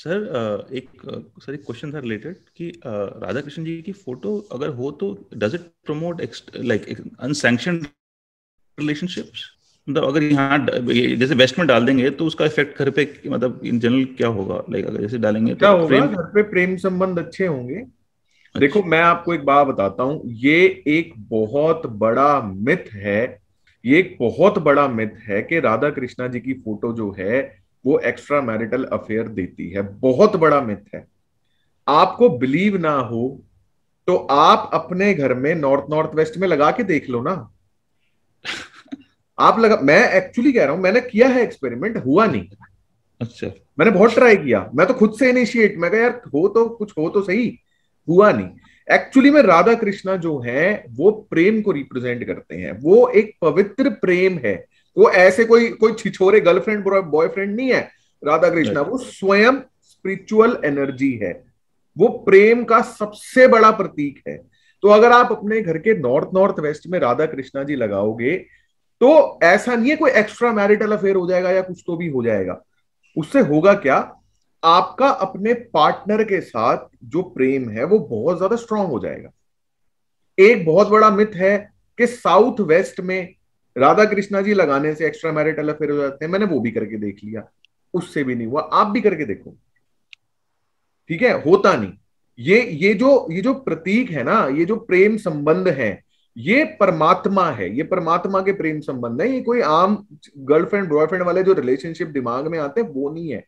Sir uh, एक sir एक question था रिलेटेड कि राधा कृष्ण जी की फोटो अगर हो तो does it promote like unsanctioned relationships मतलब अगर यहाँ जैसे वेस्ट में डाल देंगे तो उसका इफेक्ट घर पे मतलब इन जनरल क्या होगा लाइक अगर जैसे डालेंगे क्या तो प्रेम घर पे प्रेम संबंध अच्छे होंगे अच्छा। देखो मैं आपको एक बात बताता हूँ ये एक बहुत बड़ा मिथ है ये एक बहुत बड़ा मिथ है कि राधा कृष्णा जी की फोटो जो है वो एक्स्ट्रा मैरिटल अफेयर देती है बहुत बड़ा मिथ है आपको बिलीव ना हो तो आप अपने घर में नॉर्थ नॉर्थ वेस्ट में लगा के देख लो ना आप लगा मैं एक्चुअली कह रहा हूं मैंने किया है एक्सपेरिमेंट हुआ नहीं अच्छा मैंने बहुत ट्राई किया मैं तो खुद से इनिशिएट मैं कहा यार हो तो कुछ हो तो सही हुआ नहीं एक्चुअली में राधा कृष्णा जो है वो प्रेम को रिप्रेजेंट करते हैं वो एक पवित्र प्रेम है वो ऐसे कोई कोई छिछोरे गर्लफ्रेंड बॉयफ्रेंड नहीं है राधा कृष्णा वो स्वयं स्पिरिचुअल एनर्जी है वो प्रेम का सबसे बड़ा प्रतीक है तो अगर आप अपने घर के नॉर्थ नॉर्थ वेस्ट में राधा कृष्णा जी लगाओगे तो ऐसा नहीं है कोई एक्स्ट्रा मैरिटल अफेयर हो जाएगा या कुछ तो भी हो जाएगा उससे होगा क्या आपका अपने पार्टनर के साथ जो प्रेम है वो बहुत ज्यादा स्ट्रांग हो जाएगा एक बहुत बड़ा मिथ है कि साउथ वेस्ट में राधा कृष्णा जी लगाने से एक्स्ट्रा मैरिटल अफेयर हो जाते हैं मैंने वो भी करके देख लिया उससे भी नहीं हुआ आप भी करके देखो ठीक है होता नहीं ये ये जो ये जो प्रतीक है ना ये जो प्रेम संबंध है ये परमात्मा है ये परमात्मा के प्रेम संबंध है ये कोई आम गर्लफ्रेंड बॉयफ्रेंड वाले जो रिलेशनशिप दिमाग में आते हैं वो नहीं है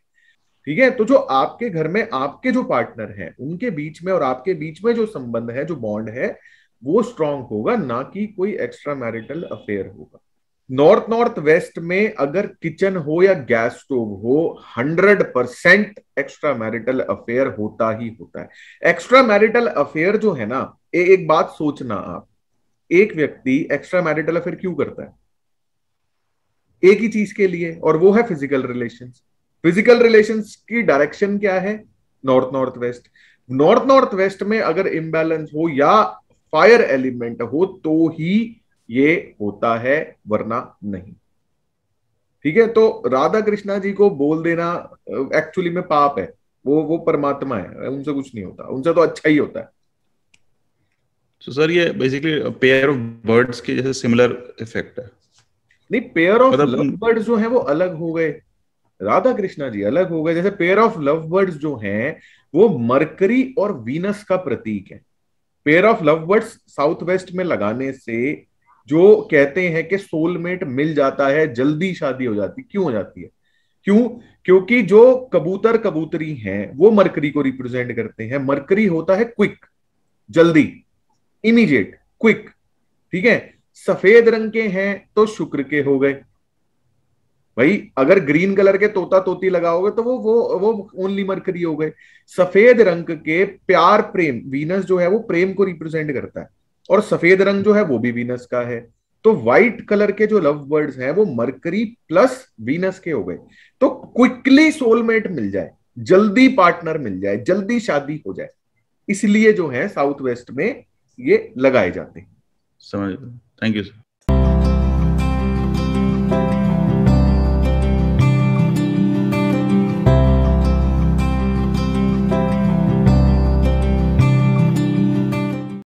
ठीक है तो जो आपके घर में आपके जो पार्टनर हैं उनके बीच में और आपके बीच में जो संबंध है जो बॉन्ड है वो स्ट्रांग होगा ना कि कोई एक्स्ट्रा मैरिटल अफेयर होगा नॉर्थ नॉर्थ वेस्ट में अगर किचन हो या गैस स्टोव हो hundred percent extra marital affair होता ही होता है एक्स्ट्रा मैरिटल अफेयर जो है ना ए, एक बात सोचना आप एक व्यक्ति एक्स्ट्रा मैरिटल अफेयर क्यों करता है एक ही चीज के लिए और वो है फिजिकल रिलेशन फिजिकल रिलेशन की डायरेक्शन क्या है north north west north north west में अगर इम्बैलेंस हो या फायर एलिमेंट हो तो ही ये होता है वरना नहीं ठीक है तो राधा कृष्णा जी को बोल देना एक्चुअली में पाप है वो वो परमात्मा है उनसे कुछ नहीं होता उनसे तो अच्छा ही होता है तो सर ये बेसिकली पेयर ऑफ बर्ड्स के जैसे सिमिलर इफेक्ट है नहीं पेयर ऑफ लव बर्ड्स जो है वो अलग हो गए राधा कृष्णा जी अलग हो गए जैसे पेयर ऑफ लव बर्ड्स जो हैं वो मरकरी और वीनस का प्रतीक है pair of love words south west में लगाने से जो कहते हैं कि सोलमेट मिल जाता है जल्दी शादी हो जाती क्यों हो जाती है क्यों क्योंकि जो कबूतर कबूतरी हैं वो मरकरी को रिप्रेजेंट करते हैं मरकरी होता है क्विक जल्दी इमीडिएट क्विक ठीक है सफेद रंग के हैं तो शुक्र के हो गए भाई अगर ग्रीन कलर के तोता तोती लगाओगे तो वो वो वो ओनली मरकरी हो गए सफेद रंग के प्यार प्रेम वीनस जो है वो प्रेम को रिप्रेजेंट करता है और सफेद रंग जो है वो भी वीनस का है तो व्हाइट कलर के जो लव बर्ड्स हैं वो मरकरी प्लस वीनस के हो गए तो क्विकली सोलमेट मिल जाए जल्दी पार्टनर मिल जाए जल्दी शादी हो जाए इसलिए जो है साउथ वेस्ट में ये लगाए जाते हैं समझ थैंक यू सर